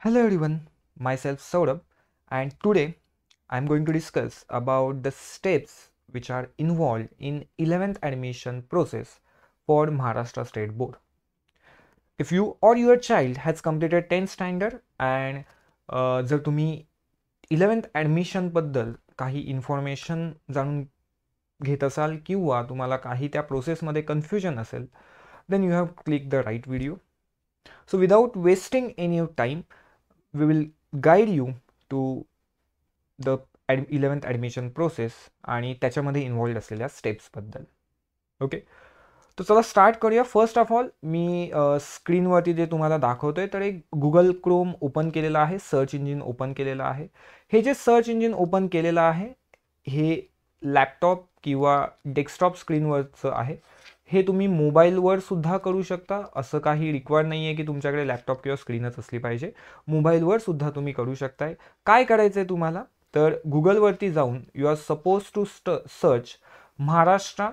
Hello everyone, myself Saurabh and today I'm going to discuss about the steps which are involved in 11th admission process for Maharashtra State Board. If you or your child has completed 10th standard and uh, जर तुम्ही eleventh ॲडमिशनबद्दल काही information जाणून घेत असाल किंवा तुम्हाला काही त्या प्रोसेसमध्ये confusion असेल then you have clicked the right video. So without wasting any time. we will guide you to the ad eleventh admission process आणि त्याच्यामध्ये इन्वॉल्ड असलेल्या स्टेप्सबद्दल ओके तर चला स्टार्ट करूया फर्स्ट ऑफ ऑल मी स्क्रीनवरती जे तुम्हाला दाखवतो आहे तर एक गुगल क्रोम ओपन केलेलं आहे सर्च इंजिन ओपन केलेलं आहे हे जे सर्च इंजिन ओपन केलेलं आहे हे लॅपटॉप किंवा डेस्कटॉप स्क्रीनवरचं आहे हे तुम्ही मोबाईलवर सुद्धा करू शकता असं काही रिक्वायर्ड नाही आहे की तुमच्याकडे लॅपटॉप किंवा स्क्रीनच असली पाहिजे मोबाईलवर सुद्धा तुम्ही करू शकताय काय करायचं आहे तुम्हाला तर गुगलवरती जाऊन यू आर सपोज टू स्ट search Maharashtra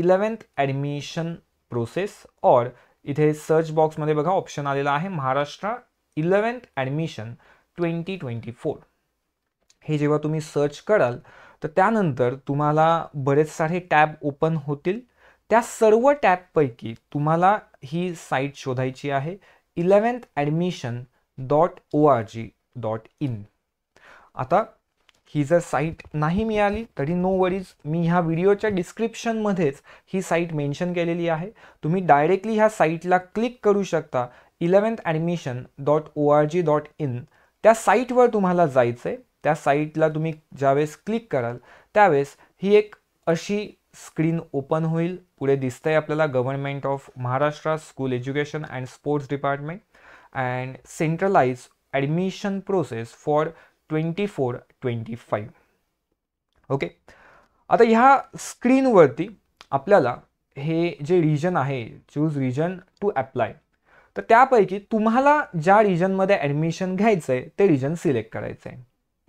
eleventh admission process और इथे सर्च बॉक्समध्ये बघा ऑप्शन आलेला आहे Maharashtra eleventh admission twenty twenty four हे जेव्हा तुम्ही सर्च कराल तर त्यानंतर तुम्हाला बरेच सारे टॅब ओपन होतील त्या सर्व टॅपपैकी तुम्हाला ही साईट शोधायची आहे eleventh admission dot O R G dot in आता ही जर साईट नाही मिळाली तरी नो वरीज मी ह्या व्हिडिओच्या डिस्क्रिप्शनमध्येच ही साईट मेन्शन केलेली आहे तुम्ही डायरेक्टली ह्या साईटला क्लिक करू शकता eleventh admission dot O R G dot in त्या साईटवर तुम्हाला जायचं आहे त्या साईटला तुम्ही ज्यावेळेस क्लिक कराल त्यावेळेस ही एक अशी स्क्रीन ओपन होईल पुढे दिसतंय आपल्याला government of Maharashtra school education and sports department and centralize admission process for twenty four twenty five okay आता ह्या स्क्रीनवरती आपल्याला हे जे रिजन आहे चूज रिजन टू ॲप्लाय तर त्यापैकी तुम्हाला ज्या रिजनमध्ये ॲडमिशन घ्यायचं आहे ते रिजन सिलेक्ट करायचं आहे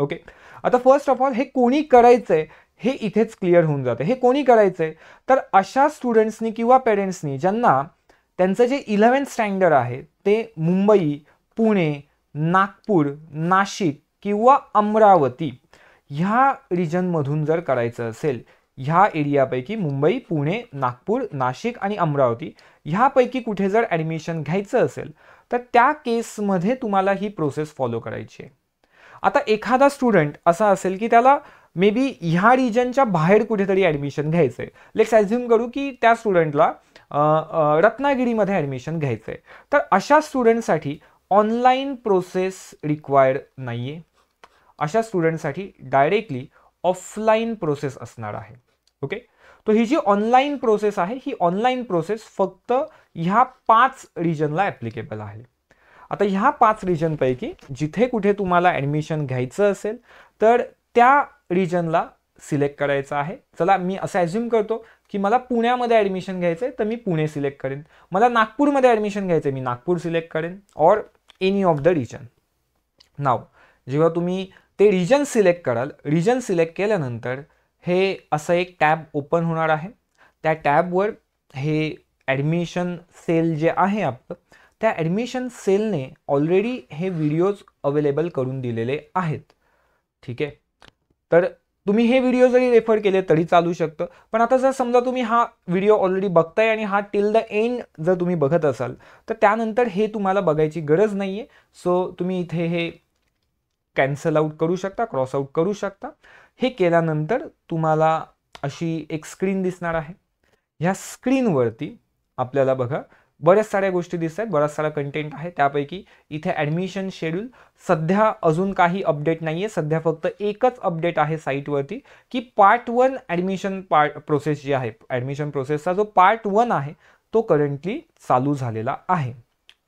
ओके आता फर्स्ट ऑफ ऑल हे कोणी करायचं आहे हे इथेच क्लिअर होऊन जाते हे कोणी करायचं तर अशा स्टुडंट्सनी किंवा पेरेंट्सनी ज्यांना त्यांचं जे इलेवन्थ स्टँडर्ड आहे ते मुंबई पुणे नागपूर नाशिक किंवा अमरावती ह्या रिजनमधून जर करायचं असेल ह्या एरियापैकी मुंबई पुणे नागपूर नाशिक आणि अमरावती ह्यापैकी कुठे जर ॲडमिशन घ्यायचं असेल तर त्या केसमध्ये तुम्हाला ही प्रोसेस फॉलो करायची आहे आता एखादा स्टुडंट असा असेल की त्याला मे बी ह्या रिजनच्या बाहेर कुठेतरी ॲडमिशन घ्यायचं आहे लेट्स ॲझ्युम करू की त्या स्टुडंटला रत्नागिरीमध्ये ॲडमिशन घ्यायचं आहे तर अशा स्टुडंटसाठी ऑनलाईन प्रोसेस रिक्वायर्ड नाही आहे अशा स्टुडंटसाठी डायरेक्टली ऑफलाईन प्रोसेस असणार आहे ओके तो ही जी ऑनलाईन प्रोसेस आहे ही ऑनलाईन प्रोसेस फक्त ह्या पाच रिजनला ॲप्लिकेबल आहे आता ह्या पाच रिजनपैकी जिथे कुठे तुम्हाला ॲडमिशन घ्यायचं असेल तर त्या रिजनला सिलेक्ट करायचं आहे चला मी असं ॲज्युम करतो की मला पुण्यामध्ये ॲडमिशन घ्यायचं आहे तर मी पुणे सिलेक्ट करेन मला नागपूरमध्ये ॲडमिशन घ्यायचं आहे मी नागपूर सिलेक्ट करेन और एनी ऑफ द रिजन नाव जेव्हा तुम्ही ते रिजन सिलेक्ट कराल रिजन सिलेक्ट केल्यानंतर हे असं एक टॅब ओपन होणार आहे त्या टॅबवर हे ॲडमिशन सेल जे आहे आपलं त्या ॲडमिशन सेलने ऑलरेडी हे व्हिडिओज अवेलेबल करून दिलेले आहेत ठीक आहे तर तुम्ही हे व्हिडिओ जरी रेफर केले तरी चालू शकतं पण आता जर समजा तुम्ही हा व्हिडिओ ऑलरेडी बघताय आणि हा टिल द एंड जर तुम्ही बघत असाल तर त्यानंतर हे तुम्हाला बघायची गरज नाही आहे सो तुम्ही इथे हे कॅन्सल आऊट करू शकता क्रॉस आऊट करू शकता हे केल्यानंतर तुम्हाला अशी एक स्क्रीन दिसणार आहे ह्या स्क्रीनवरती आपल्याला बघा बऱ्याच साऱ्या गोष्टी दिसत आहेत बऱ्याच सारा कंटेंट आहे त्यापैकी इथे ॲडमिशन शेड्यूल सध्या अजून काही अपडेट नाही आहे सध्या फक्त एकच अपडेट आहे साईटवरती की part one admission part process जी आहे ॲडमिशन प्रोसेसचा जो पार्ट वन आहे तो करंटली चालू झालेला आहे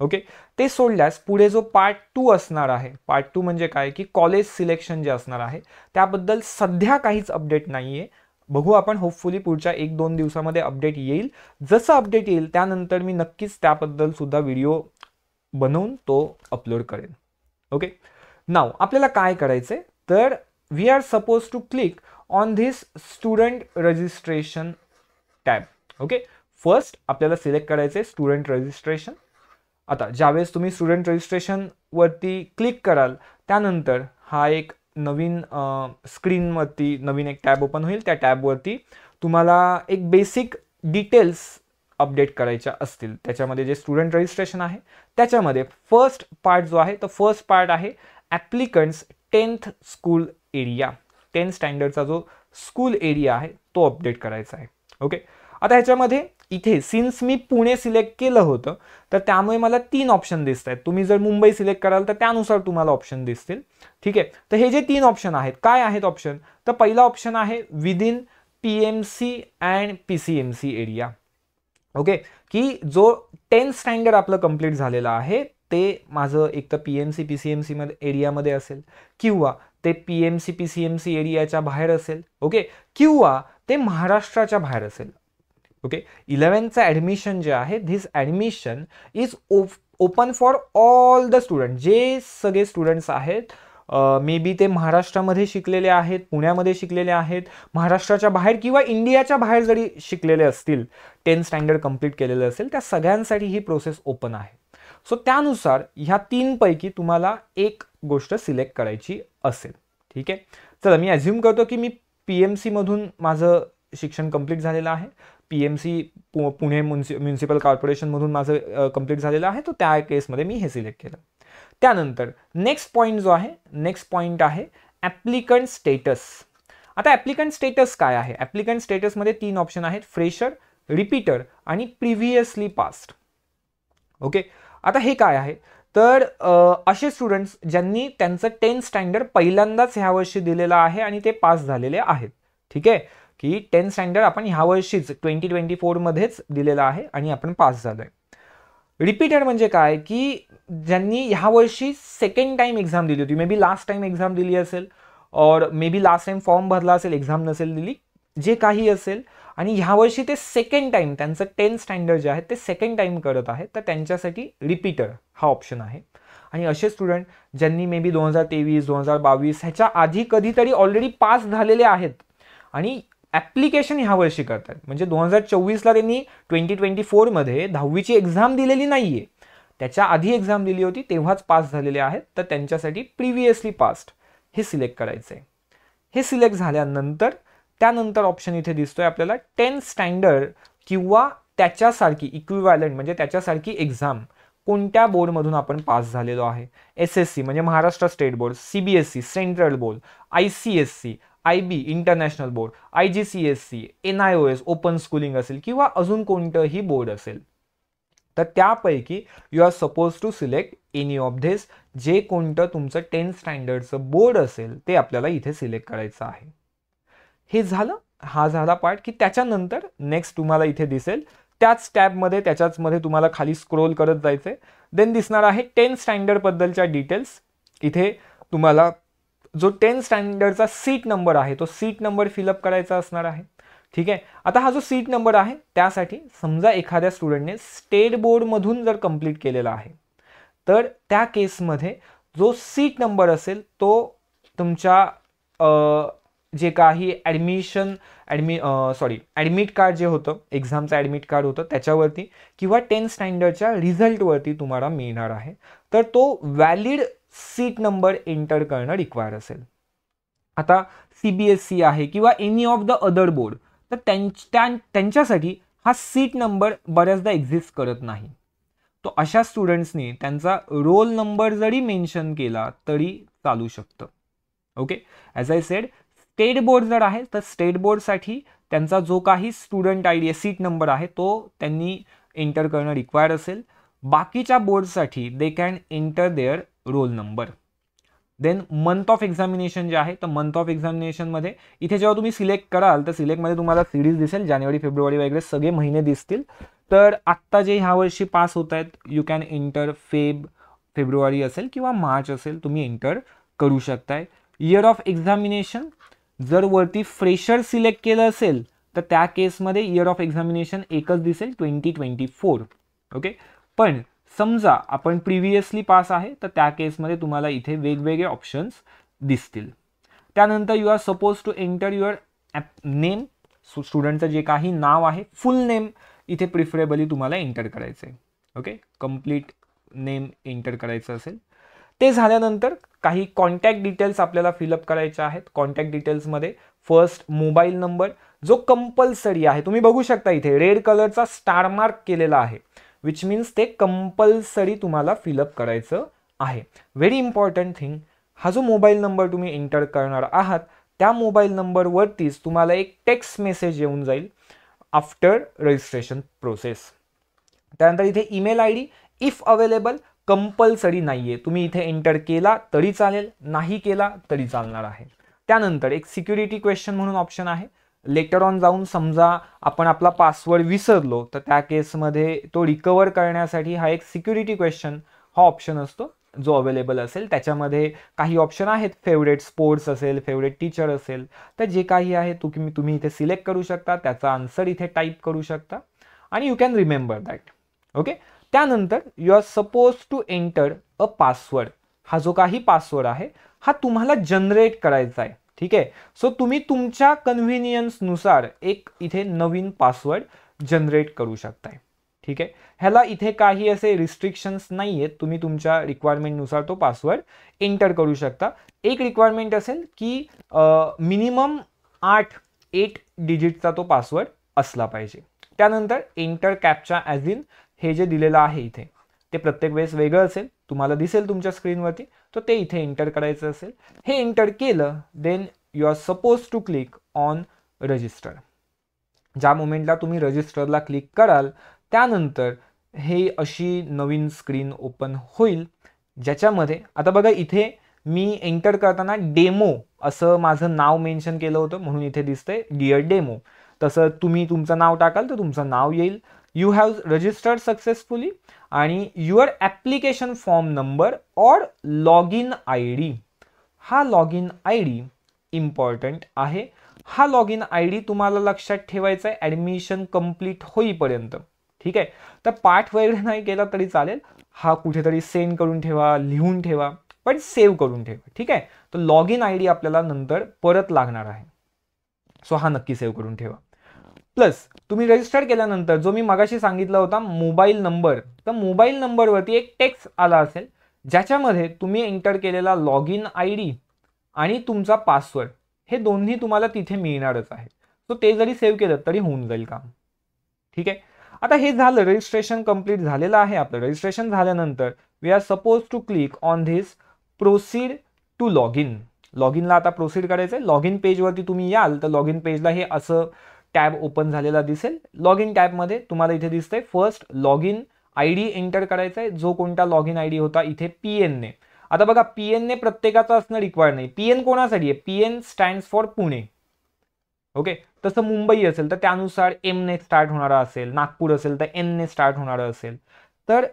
ओके ते सोडल्यास पुढे जो पार्ट टू असणार आहे पार्ट टू म्हणजे काय की कॉलेज सिलेक्शन जे असणार आहे त्याबद्दल सध्या काहीच अपडेट नाही आहे बघू आपण होपफुली पुढच्या एक दोन दिवसामध्ये अपडेट येईल जसं अपडेट येईल त्यानंतर मी नक्कीच त्याबद्दलसुद्धा सुद्धा व्हिडिओ बनवून तो अपलोड करेन ओके नाव आपल्याला काय करायचे तर we are suppose to click on this student registration tab okay first आपल्याला सिलेक्ट करायचे स्टुडंट रजिस्ट्रेशन आता ज्यावेळेस तुम्ही स्टुडंट रजिस्ट्रेशनवरती क्लिक कराल त्यानंतर हा एक नवीन स्क्रीनवरती नवीन एक टॅब ओपन होईल त्या टॅबवरती तुम्हाला एक बेसिक डिटेल्स अपडेट करायच्या असतील त्याच्यामध्ये जे स्टुडंट रजिस्ट्रेशन आहे त्याच्यामध्ये फर्स्ट पार्ट जो आहे तो फर्स्ट पार्ट आहे applicants tenth school area tenth स्टँडर्डचा जो स्कूल एरिया आहे तो अपडेट करायचा आहे ओके आता ह्याच्यामध्ये इथे सिन्स मी पुणे सिलेक्ट केलं होतं तर त्यामुळे मला तीन ऑप्शन दिसत आहेत तुम्ही जर मुंबई सिलेक्ट कराल तर त्यानुसार तुम्हाला ऑप्शन दिसतील ठीक आहे तर हे जे तीन ऑप्शन आहेत काय आहेत ऑप्शन तर पहिला ऑप्शन आहे within P M C and P C M C area okay की जो टेन्थ स्टँडर्ड आपलं कंप्लीट झालेलं आहे ते माझं एक तर P M C P C M मध्ये एरियामध्ये असेल किंवा ते P M C P C M C एरियाच्या बाहेर असेल ओके किंवा ते महाराष्ट्राच्या बाहेर असेल ओके इलेवनचं ॲडमिशन जे आहे this admission is open for all the student जे सगळे स्टुडंट्स आहेत मे बी ते महाराष्ट्रामध्ये शिकलेले आहेत पुण्यामध्ये शिकलेले आहेत महाराष्ट्राच्या बाहेर किंवा इंडियाच्या बाहेर जरी शिकलेले असतील टेन स्टँडर्ड कंप्लीट केलेले असेल त्या सगळ्यांसाठी ही प्रोसेस ओपन आहे सो त्यानुसार ह्या तीनपैकी तुम्हाला एक गोष्ट सिलेक्ट करायची असेल ठीक आहे चला मी ॲझ्युम करतो की मी पी एम सीमधून माझं शिक्षण कंप्लीट झालेलं आहे पी एम सी पुणे म्युन्सि म्युन्सिपल कॉर्पोरेशनमधून माझं कंप्लीट झालेलं आहे तो त्या केसमध्ये मी हे सिलेक्ट केलं त्यानंतर नेक्स्ट पॉईंट जो आहे नेक्स्ट पॉईंट आहे ॲप्लिकंट स्टेटस आता ॲप्लिकंट स्टेटस काय आहे ॲप्लिकंट स्टेटसमध्ये तीन ऑप्शन आहेत फ्रेशर रिपीटर आणि प्रिव्हियसली पास्ट ओके आता हे काय आहे तर असे स्टुडंट्स ज्यांनी त्यांचं टेन्थ स्टँडर्ड पहिल्यांदाच ह्या वर्षी दिलेलं आहे आणि ते पास झालेले आहेत ठीक आहे की टेन्थ स्टँडर्ड आपण वर्षीच ट्वेंटी ट्वेंटी फोरमध्येच दिलेला आहे आणि आपण पास झालो आहे रिपीटेड म्हणजे काय की ज्यांनी ह्या वर्षी सेकंड टाईम एक्झाम दिली होती maybe last time exam दिली असेल और maybe last time form भरला असेल एक्झाम नसेल दिली जे काही असेल आणि ह्या वर्षी ते सेकंड टाईम त्यांचं टेन्थ स्टँडर्ड जे आहे ते सेकंड टाईम करत आहे तर त्यांच्यासाठी रिपीटर हा ऑप्शन आहे आणि असे स्टुडंट ज्यांनी मे बी दोन हजार तेवीस दोन हजार बावीस ह्याच्या आधी कधीतरी ऑलरेडी पास झालेले आहेत आणि ॲप्लिकेशन ह्या वर्षी करतात म्हणजे दोन हजार चोवीसला त्यांनी ट्वेंटी ट्वेंटी फोरमध्ये दहावीची एक्झाम दिलेली नाही आहे त्याच्या आधी एक्झाम दिली होती तेव्हाच पास झालेले आहेत तर त्यांच्यासाठी प्रिव्हियसली पास्ट हे सिलेक्ट करायचं आहे हे सिलेक्ट झाल्यानंतर त्यानंतर ऑप्शन इथे दिसतोय आपल्याला टेन स्टँडर्ड किंवा त्याच्यासारखी इक्विव्हॅलंट म्हणजे त्याच्यासारखी एक्झाम कोणत्या बोर्डमधून आपण पास झालेलो आहे एस एस सी म्हणजे Maharashtra state board C B S C central board I C S C I B international board I G C S C N I O S open schooling असेल किंवा अजून कोणतंही board असेल तर त्यापैकी you are suppose to select any of this जे कोणतं तुमचं टेन्थ स्टँडर्डचं बोर्ड असेल ते आपल्याला इथे सिलेक्ट करायचं आहे हे झालं हा झाला पार्ट की त्याच्यानंतर नेक्स्ट तुम्हाला इथे दिसेल त्याच त्याच्याच त्याच्याचमध्ये तुम्हाला खाली स्क्रोल करत जायचं आहे देन दिसणार आहे टेन्थ स्टँडर्डबद्दलच्या डिटेल्स इथे तुम्हाला जो टेन स्टँडर्डचा सीट नंबर आहे तो सीट नंबर फिलअप करायचा असणार आहे ठीक आहे आता हा जो सीट नंबर आहे त्यासाठी समजा एखाद्या स्टुडंटने स्टेट बोर्डमधून जर कंप्लीट केलेला आहे तर त्या केसमध्ये जो सीट नंबर असेल तो तुमच्या जे काही ॲडमिशन ॲडमि सॉरी ॲडमिट कार्ड जे होतं एक्झामचं ॲडमिट कार्ड होतं त्याच्यावरती किंवा टेन्थ स्टँडर्डच्या रिझल्टवरती तुम्हाला मिळणार आहे तर तो व्हॅलिड सीट नंबर एंटर करणं रिक्वायर असेल आता सी बी एस सी आहे किंवा any of the other board तर त्यांच्यासाठी हा सीट नंबर बऱ्याचदा एक्झिस्ट करत नाही तो अशा स्टुडंट्सनी त्यांचा रोल नंबर जरी मेन्शन केला तरी चालू शकतं okay as I said state board जर आहे तर स्टेट बोर्डसाठी त्यांचा जो काही student I D seat number आहे तो त्यांनी एंटर करणं रिक्वायर्ड असेल बाकीच्या बोर्डसाठी they can enter their roll number then month of examination जे आहे तर मंथ ऑफ एक्झामिनेशनमध्ये इथे जेव्हा तुम्ही सिलेक्ट कराल तर सिलेक्टमध्ये तुम्हाला सिरीज दिसेल जानेवारी फेब्रुवारी वगैरे सगळे महिने दिसतील तर आत्ता जे ह्या वर्षी पास होत आहेत यू कॅन एंटर फेब फेब्रुवारी असेल किंवा मार्च असेल तुम्ही एंटर करू शकताय इयर ऑफ एक्झामिनेशन जर वरती फ्रेशर सिलेक्ट केलं असेल तर त्या केसमध्ये इयर ऑफ एक्झामिनेशन एकच दिसेल ट्वेंटी ट्वेंटी फोर ओके पण समजा आपण प्रिव्हियसली पास आहे तर त्या केसमध्ये तुम्हाला इथे वेगवेगळे ऑप्शन्स दिसतील त्यानंतर you are suppose to enter your app name स्टुडंटचं जे काही नाव आहे फुल नेम इथे प्रिफरेबली तुम्हाला एंटर करायचं आहे ओके कम्प्लीट नेम एंटर करायचं असेल ते झाल्यानंतर काही कॉन्टॅक्ट डिटेल्स आपल्याला फिलअप करायचे आहेत कॉन्टॅक्ट डिटेल्समध्ये फर्स्ट मोबाईल नंबर जो कंपल्सरी आहे तुम्ही बघू शकता इथे रेड कलरचा स्टार मार्क केलेला आहे विच मीन्स ते कंपल्सरी तुम्हाला फिलअप करायचं आहे व्हेरी इम्पॉर्टंट थिंग हा जो मोबाईल नंबर तुम्ही एंटर करणार आहात त्या मोबाईल नंबरवरतीच तुम्हाला एक टेक्स्ट मेसेज येऊन जाईल आफ्टर रजिस्ट्रेशन प्रोसेस त्यानंतर इथे email I D if available compulsory नाही आहे तुम्ही इथे एंटर केला तरी चालेल नाही केला तरी चालणार आहे त्यानंतर एक सिक्युरिटी क्वेश्चन म्हणून ऑप्शन आहे लेटर ऑन जाऊन समजा आपण आपला पासवर्ड विसरलो तर त्या केसमध्ये तो रिकवर करण्यासाठी हा एक सिक्युरिटी क्वेश्चन हा ऑप्शन असतो जो अवेलेबल असेल त्याच्यामध्ये काही ऑप्शन आहेत फेवरेट स्पोर्ट्स असेल फेवरेट टीचर असेल तर जे काही आहे तो तुम्ही तुम्ही इथे सिलेक्ट करू शकता त्याचा आन्सर इथे टाईप करू शकता आणि you can remember that okay त्यानंतर you are suppose to enter a password हा जो काही पासवर्ड आहे हा तुम्हाला जनरेट करायचा आहे ठीक आहे सो तुम्ही तुमच्या कन्व्हिनियन्सनुसार एक इथे नवीन पासवर्ड जनरेट करू शकताय ठीक आहे ह्याला इथे काही असे रिस्ट्रिक्शन्स नाही आहेत तुम्ही तुमच्या रिक्वायरमेंटनुसार तो पासवर्ड एंटर करू शकता एक रिक्वायरमेंट असेल की मिनिमम आठ एट डिजिटचा तो पासवर्ड असला पाहिजे त्यानंतर एंटर कॅपच्या ॲज इन हे जे दिलेलं आहे इथे ते प्रत्येक वेळेस वेगळं असेल तुम्हाला दिसेल तुमच्या स्क्रीनवरती तर ते इथे एंटर करायचं असेल हे एंटर केलं then you are suppose to click on register ज्या मोमेंटला तुम्ही रजिस्टरला क्लिक कराल त्यानंतर हे अशी नवीन स्क्रीन ओपन होईल ज्याच्यामध्ये आता बघा इथे मी एंटर करताना डेमो असं माझं नाव मेन्शन केलं होतं म्हणून इथे दिसतंय डिअर डेमो तसं तुम्ही तुमचं नाव टाकाल तर तुमचं नाव येईल यू हॅव रजिस्टर्ड सक्सेसफुली आणि your application form number or log in I D हा log in I D important आहे हा लॉग इन आय डी तुम्हाला लक्षात ठेवायचा आहे ॲडमिशन कम्प्लीट होईपर्यंत ठीक आहे तर पाठ वगैरे नाही केला तरी चालेल हा कुठेतरी सेंड करून ठेवा लिहून ठेवा पण सेव्ह करून ठेवा ठीक आहे तर लॉग इन आय डी आपल्याला नंतर परत लागणार आहे सो हा नक्की सेव्ह करून ठेवा प्लस तुम्ही रजिस्टर केल्यानंतर जो मी मगाशी सांगितला होता मोबाईल नंबर तर मोबाईल नंबरवरती एक टेक्स्ट आला असेल ज्याच्यामध्ये तुम्ही एंटर केलेला लॉग इन आय डी आणि तुमचा पासवर्ड हे दोन्ही तुम्हाला तिथे मिळणारच आहे सो ते जरी सेव्ह केलं तरी होऊन जाईल काम ठीक आहे आता हे झालं रजिस्ट्रेशन कंप्लीट झालेलं आहे आपलं रजिस्ट्रेशन झाल्यानंतर we are suppose to click on this proceed to log in log इनला आता प्रोसीड करायचं आहे लॉग इन पेजवरती तुम्ही याल तर लॉग इन पेजला हे असं टॅब ओपन झालेला दिसेल लॉग इन टॅबमध्ये तुम्हाला इथे दिसतंय first log in I D enter करायचा आहे जो कोणता लॉग इन आय डी होता इथे पी ने आता बघा पी ने प्रत्येकाचा असणं रिक्वायर्ड नाही पी एन कोणासाठी आहे P N stand for Pune okay तसं मुंबई असेल तर त्यानुसार ने स्टार्ट होणारा असेल नागपूर असेल तर ने स्टार्ट होणार असेल तर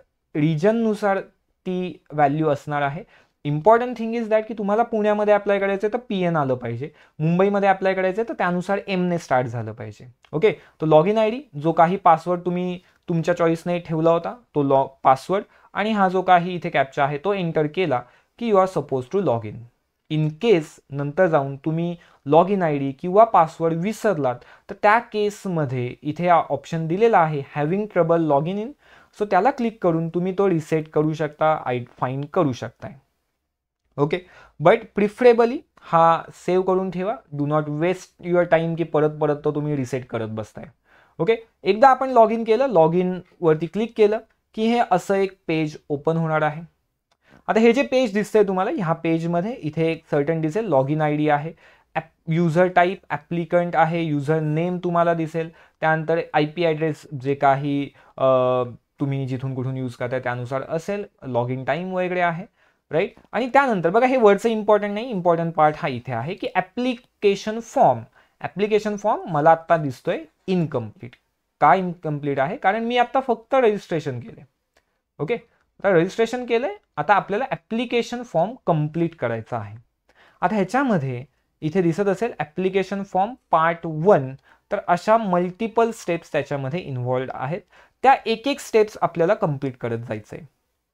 नुसार ती व्हॅल्यू असणार आहे इम्पॉर्टंट थिंग इज दॅट की तुम्हाला पुण्यामध्ये अप्लाय करायचं आहे तर पी एन आलं पाहिजे मुंबईमध्ये अप्लाय करायचं आहे तर त्यानुसार एमने स्टार्ट झालं पाहिजे ओके तो लॉग इन आय डी जो काही पासवर्ड तुम्ही तुमच्या चॉईसने ठेवला होता तो लॉ पासवर्ड आणि हा जो काही इथे कॅप्चा आहे तो एंटर केला की you are suppose to log in in case नंतर जाऊन तुम्ही लॉग इन आय डी किंवा पासवर्ड विसरलात तर त्या केसमध्ये इथे ऑप्शन दिलेला आहे having trouble log in in so त्याला क्लिक करून तुम्ही तो रिसेट करू शकता आय फाईन करू शकताय ओके बट प्रिफरेबली हा सेव्ह करून ठेवा do not waste your time की परत परत तो तुम्ही रिसेट करत बसताय ओके एकदा आपण लॉग इन केलं लॉग इनवरती क्लिक केलं की हे असं एक पेज ओपन होणार आहे आता हे जे पेज दिसतंय तुम्हाला ह्या पेजमध्ये इथे एक सर्टन दिसेल लॉग इन आय डी आहे ॲप युझर टाईप ॲप्लिकंट आहे युझर नेम तुम्हाला दिसेल त्यानंतर आय पी ॲड्रेस जे काही तुम्ही जिथून कुठून यूज करताय त्यानुसार असेल लॉग इन टाईम वगैरे आहे राईट आणि त्यानंतर बघा हे वरचं इम्पॉर्टंट नाही इम्पॉर्टंट पार्ट हा इथे आहे की ॲप्लिकेशन फॉर्म ॲप्लिकेशन फॉर्म मला आत्ता दिसतोय इनकम्प्लीट का इनकम्प्लीट आहे कारण मी आत्ता फक्त रजिस्ट्रेशन केले ओके आता रजिस्ट्रेशन केलं आहे आता आपल्याला ॲप्लिकेशन फॉर्म कम्प्लीट करायचा आहे आता ह्याच्यामध्ये इथे दिसत असेल ॲप्लिकेशन फॉर्म पार्ट वन तर अशा मल्टिपल स्टेप्स त्याच्यामध्ये इन्व्हॉल्ड आहेत त्या एक एक स्टेप्स आपल्याला कम्प्लीट करत जायचं आहे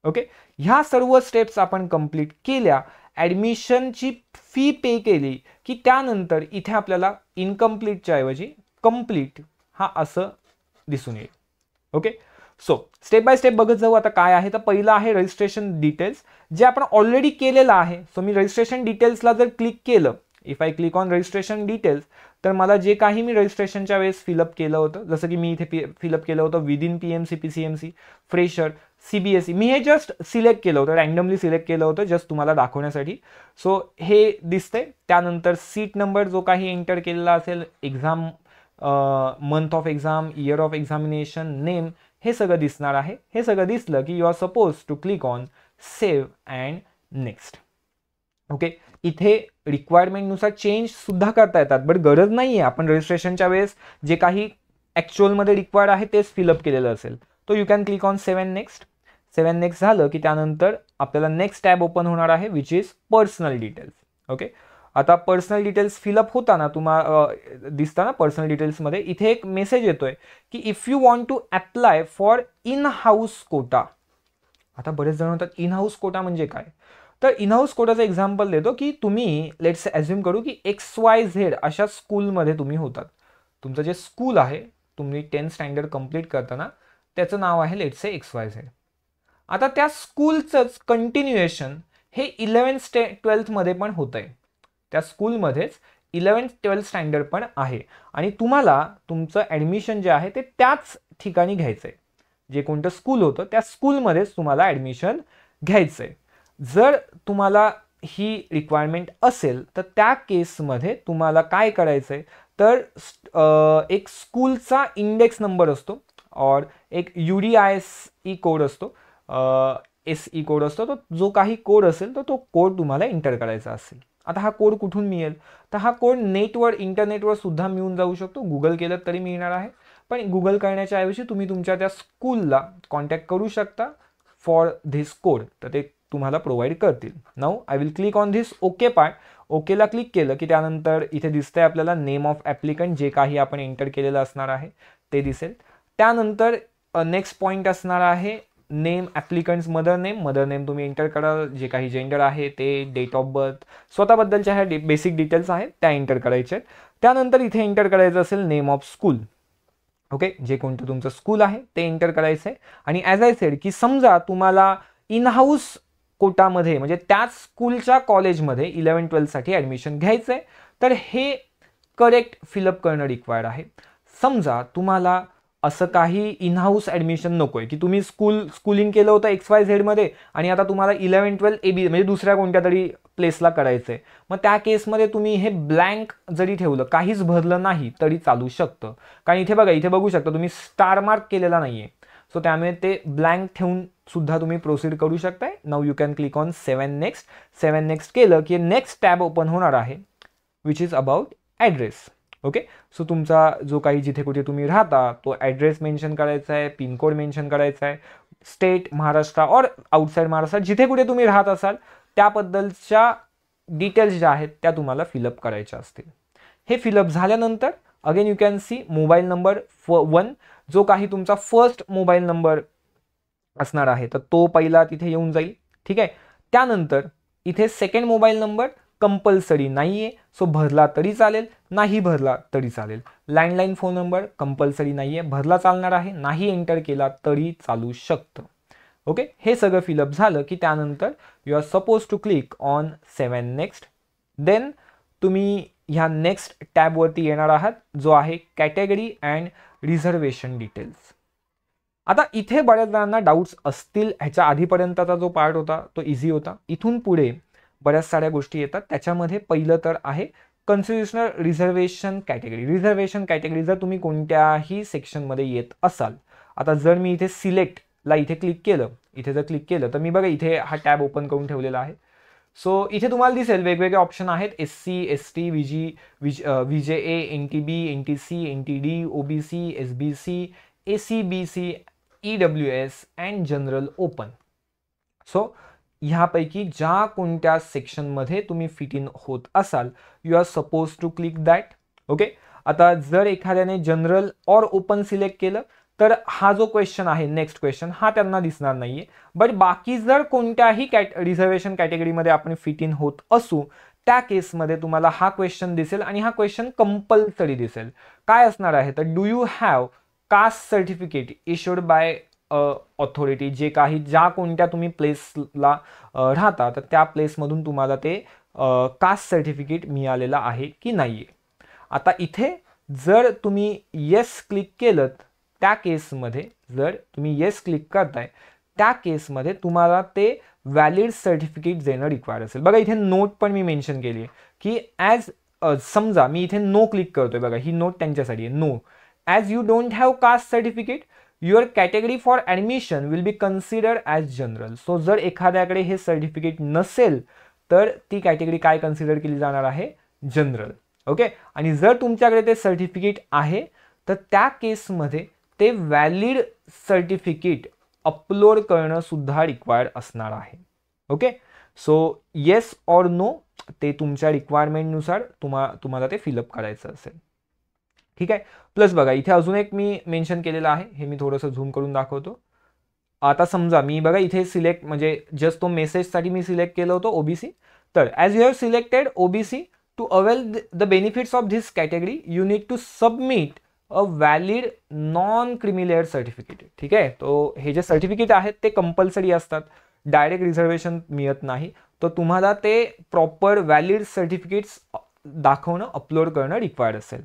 ओके ह्या सर्व स्टेप्स आपण कंप्लीट केल्या ॲडमिशनची फी पे केली की त्यानंतर इथे आपल्याला इनकम्प्लीटच्या ऐवजी कम्प्लीट हा असं दिसून येईल okay so step by step बघत जाऊ आता काय आहे तर पहिलं आहे रजिस्ट्रेशन डिटेल्स जे आपण ऑलरेडी केलेलं आहे सो मी रजिस्ट्रेशन डिटेल्सला जर क्लिक केलं if I click on registration details तर मला जे काही मी रजिस्ट्रेशनच्या वेळेस फिलअप केलं होतं जसं की मी इथे पी फिलअप केलं होतं within P M C P C M C fresher CBSE e. मी हे जस्ट सिलेक्ट केलं होतं रँडमली सिलेक्ट केलं होतं जस्ट तुम्हाला दाखवण्यासाठी सो हे दिसते त्यानंतर सीट नंबर जो काही एंटर केलेला असेल exam month of exam year of examination name हे सगळं दिसणार आहे हे सगळं दिसलं की you are suppose to click on save and next okay इथे रिक्वायरमेंटनुसार सुद्धा करता येतात बट गरज नाही आहे आपण रजिस्ट्रेशनच्या वेळेस जे काही ॲक्च्युअलमध्ये रिक्वायर्ड आहे तेच फिलअप केलेलं असेल तो you can click on save and next save and next झालं की त्यानंतर आपल्याला नेक्स्ट टॅब ओपन होणार आहे which is personal details okay आता पर्सनल डिटेल्स फिलअप होताना तुम्हाला दिसताना पर्सनल डिटेल्समध्ये इथे एक मेसेज येतोय की if you want to apply for in house quota आता बरेच जण होतात इन हाऊस कोटा म्हणजे काय तर इन हाऊस कोटाचं एक्झाम्पल देतो की तुम्ही लेट्स ॲझ्युम करू की एक्स वाय झेड अशा स्कूलमध्ये तुम्ही होतात तुमचं जे स्कूल आहे तुम्ही टेन्थ स्टँडर्ड कंप्लीट करताना त्याचं नाव आहे लेट्स एक्स वाय झेड आता त्या स्कूलचंच कंटिन्युएशन हे इलेवन स्टे ट्वेल्थमध्ये पण होतं आहे त्या स्कूलमध्येच इलेवन्थ ट्वेल्थ स्टँडर्ड पण आहे आणि तुम्हाला तुमचं ॲडमिशन जे आहे ते त्याच ठिकाणी घ्यायचं आहे जे कोणतं स्कूल होतं त्या स्कूलमध्येच तुम्हाला ॲडमिशन घ्यायचं आहे जर तुम्हाला ही रिक्वायरमेंट असेल तर त्या केसमध्ये तुम्हाला काय करायचं आहे तर एक स्कूलचा इंडेक्स नंबर असतो और एक U D I S E code असतो एस ई कोड असतो तो जो काही कोड असेल तर तो कोड तुम्हाला एंटर करायचा असेल आता हा कोड कुठून मिळेल तर हा कोड नेटवर इंटरनेटवर सुद्धा मिळून जाऊ शकतो गुगल केलं तरी मिळणार आहे पण गुगल करण्याच्या ऐवजी तुम्ही तुमच्या त्या स्कूलला कॉन्टॅक्ट करू शकता फॉर धिस कोड तर ते तुम्हाला प्रोव्हाइड करतील now I will click on this okay part ओकेला क्लिक केलं की त्यानंतर इथे दिसतंय आपल्याला नेम ऑफ ॲप्लिकंट जे काही आपण एंटर केलेलं असणार आहे ते दिसेल त्यानंतर नेक्स्ट पॉईंट असणार आहे name applicant's mother name mother name तुम्ही एंटर करा जे काही जेंडर आहे ते डेट ऑफ बर्थ स्वतःबद्दलच्या ह्या डे बेसिक डिटेल्स आहेत त्या एंटर करायच्या आहेत त्यानंतर इथे एंटर करायचं असेल नेम ऑफ स्कूल ओके जे कोणतं तुमचं स्कूल आहे ते एंटर करायचं आहे आणि ॲज आय सेड की समजा तुम्हाला इन हाऊस कोटामध्ये म्हणजे त्याच स्कूलच्या कॉलेजमध्ये इलेवन ट्वेल्थसाठी ॲडमिशन घ्यायचं आहे तर हे करेक्ट फिलअप करणं रिक्वायर्ड आहे समजा तुम्हाला असं काही इनहाऊस ॲडमिशन नको आहे की तुम्ही स्कूल स्कूलिंग केलं होतं एक्स वाय झेडमध्ये आणि आता तुम्हाला इलेवन ट्वेल्थ ए बी म्हणजे दुसऱ्या कोणत्या तरी प्लेसला करायचं आहे मग त्या केसमध्ये तुम्ही हे ब्लँक जरी ठेवलं काहीच भरलं नाही तरी चालू शकतं कारण इथे बघा इथे बघू शकता तुम्ही स्टार मार्क केलेला नाही आहे सो त्यामुळे ते ब्लँक ठेवून सुद्धा तुम्ही प्रोसीड करू शकताय now you can click on save and next save and next केलं की नेक्स्ट टॅब ओपन होणार आहे which is about address okay so तुमचा जो काही जिथे कुठे तुम्ही राहता तो ॲड्रेस मेन्शन करायचा आहे पिनकोड मेन्शन करायचा आहे स्टेट महाराष्ट्र और आउटसाइड महाराष्ट्र जिथे कुठे तुम्ही राहत असाल त्याबद्दलच्या डिटेल्स ज्या आहेत त्या तुम्हाला फिलअप करायच्या असतील हे फिलअप झाल्यानंतर again you can see mobile number फ वन जो काही तुमचा फर्स्ट मोबाईल नंबर असणार आहे तर तो पहिला तिथे येऊन जाईल ठीक आहे त्यानंतर इथे सेकंड मोबाईल नंबर कंपल्सरी नाही आहे सो भरला तरी चालेल नाही भरला तरी चालेल लँडलाईन फोन नंबर कंपल्सरी नाही आहे भरला चालणार आहे नाही एंटर केला तरी चालू शकतं ओके हे सगळं फिलअप झालं की त्यानंतर you are suppose to click on save and next then तुम्ही ह्या नेक्स्ट टॅबवरती येणार आहात जो आहे कॅटेगरी अँड रिझर्वेशन डिटेल्स आता इथे बऱ्याच जणांना डाऊट्स असतील ह्याच्या आधीपर्यंतचा जो पार्ट होता तो इझी होता इथून पुढे बऱ्याच साऱ्या गोष्टी येतात त्याच्यामध्ये पहिलं तर आहे constitutional reservation category reservation category जर तुम्ही कोणत्याही सेक्शनमध्ये येत असाल आता जर मी इथे सिलेक्टला इथे क्लिक केलं इथे जर क्लिक केलं तर मी बघा इथे हा टॅब ओपन करून ठेवलेला आहे सो so, इथे तुम्हाला दिसेल वेगवेगळे ऑप्शन आहेत S C S T V G V J V J A N T B N T C N T D O B C S B C A C B C E W S and general open so ह्यापैकी ज्या कोणत्या सेक्शनमध्ये तुम्ही fit in होत असाल you are suppose to click that okay आता जर एखाद्याने जनरल और ओपन सिलेक्ट केलं तर हा जो क्वेश्चन आहे नेक्स्ट क्वेश्चन हा त्यांना दिसणार नाहीये बट बाकी जर कोणत्याही कॅट रिझर्वेशन कॅटेगरीमध्ये आपण फिट इन होत असू त्या केसमध्ये तुम्हाला हा क्वेश्चन दिसेल आणि हा क्वेश्चन कंपल्सरी दिसेल काय असणार आहे तर do you have caste certificate issued by authority जे काही ज्या कोणत्या तुम्ही प्लेसला राहता तर त्या प्लेसमधून तुम्हाला ते कास्ट सर्टिफिकेट मिळालेलं आहे की नाही आहे आता इथे जर तुम्ही येस क्लिक केलं त्या केसमध्ये जर तुम्ही येस क्लिक करताय त्या केसमध्ये तुम्हाला ते व्हॅलिड सर्टिफिकेट देणं रिक्वायर असेल बघा इथे नोट पण मी मेन्शन केली आहे की ॲज समजा मी इथे नो क्लिक करतोय बघा ही नोट त्यांच्यासाठी आहे no as you don't have caste certificate your category for admission will be considered as general so जर एखाद्याकडे हे सर्टिफिकेट नसेल तर ती कॅटेगरी काय कन्सिडर केली जाणार आहे जनरल ओके आणि जर तुमच्याकडे ते सर्टिफिकेट आहे तर त्या केसमध्ये ते व्हॅलिड सर्टिफिकेट अपलोड करणं सुद्धा रिक्वायर्ड असणार आहे okay so yes or no ते तुमच्या रिक्वायरमेंटनुसार तुम्हा तुम्हाला ते फिलअप करायचं असेल ठीक आहे प्लस बघा इथे अजून एक मी मेन्शन केलेलं आहे हे मी थोडंसं झूम करून दाखवतो आता समजा मी बघा इथे सिलेक्ट म्हणजे जस्ट तो मेसेजसाठी मी सिलेक्ट केलं होतं ओबीसी तर as you have selected OBC to avail the benefits of this category you need to submit a valid non creamy layer certificate ठीक आहे तो हे जे सर्टिफिकेट आहेत ते कंपल्सरी असतात डायरेक्ट रिझर्वेशन मिळत नाही तर तुम्हाला ते प्रॉपर व्हॅलिड सर्टिफिकेट्स दाखवणं अपलोड करणं रिक्वायर्ड असेल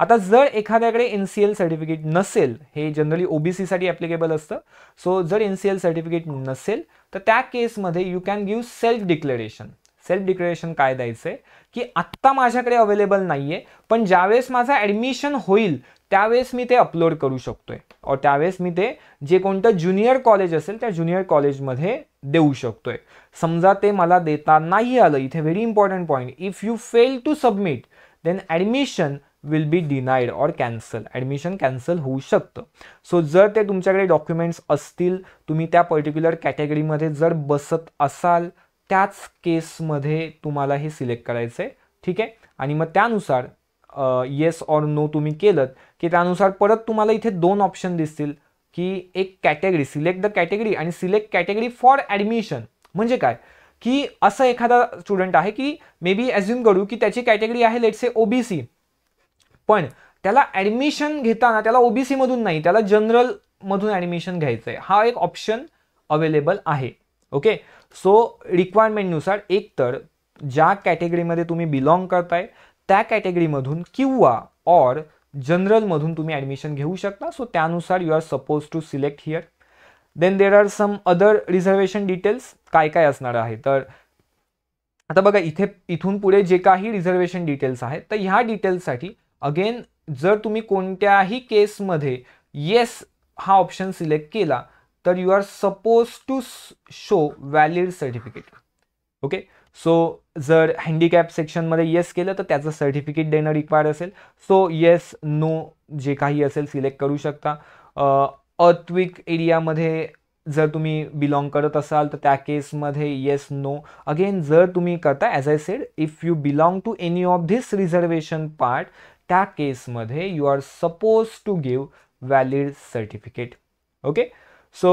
आता जर एखाद्याकडे एन सी एल सर्टिफिकेट नसेल हे जनरली ओबीसीसाठी ॲप्लिकेबल असतं सो जर एन सी एल सर्टिफिकेट नसेल तर त्या केसमध्ये you can give self declaration self declaration काय द्यायचं आहे की आत्ता माझ्याकडे अवेलेबल नाही आहे पण ज्यावेळेस माझं ॲडमिशन होईल त्यावेळेस मी ते अपलोड करू शकतो आहे और त्यावेळेस मी ते जे कोणतं ज्युनियर कॉलेज असेल त्या ज्युनियर कॉलेजमध्ये देऊ शकतो आहे समजा ते मला देता नाही आलं इथे very important point if you fail to submit then admission will be denied or cancel admission cancel होऊ शकतं सो जर ते तुमच्याकडे डॉक्युमेंट्स असतील तुम्ही त्या पर्टिक्युलर कॅटेगरीमध्ये जर बसत असाल त्याच केसमध्ये तुम्हाला हे सिलेक्ट करायचं आहे ठीक आहे आणि मग त्यानुसार येस ऑर नो तुम्ही केलं की त्यानुसार परत तुम्हाला इथे दोन ऑप्शन दिसतील की एक कॅटेगरी सिलेक्ट द कॅटेगरी आणि सिलेक्ट कॅटेगरी फॉर ॲडमिशन म्हणजे काय की असं एखादा स्टुडंट आहे की मे बी ॲज्युम करू की त्याची कॅटेगरी आहे लेट से ओबीसी पण त्याला ॲडमिशन घेताना त्याला ओबीसीमधून नाही त्याला जनरलमधून ॲडमिशन घ्यायचं आहे हा एक ऑप्शन अवेलेबल आहे ओके सो रिक्वायरमेंटनुसार एकतर ज्या कॅटेगरीमध्ये तुम्ही बिलॉंग करताय त्या कॅटेगरीमधून किंवा ऑर जनरलमधून तुम्ही ॲडमिशन घेऊ शकता सो त्यानुसार you are suppose to select here then there are some other reservation details काय काय असणार आहे तर आता बघा इथे इथून पुढे जे काही रिझर्वेशन डिटेल्स आहेत तर ह्या डिटेल्ससाठी अगेन जर तुम्ही कोणत्याही केसमध्ये येस हा ऑप्शन सिलेक्ट केला तर you are suppose to show valid certificate okay so जर हँडिकॅप सेक्शनमध्ये येस केलं तर त्याचं सर्टिफिकेट देणं रिक्वायर्ड असेल सो येस नो जे काही असेल सिलेक्ट करू शकता अत्विक एरियामध्ये जर तुम्ही बिलॉंग करत असाल तर त्या केसमध्ये येस नो अगेन जर तुम्ही करता as I said if you belong to any of this reservation part त्या केसमध्ये you are suppose to give valid certificate okay so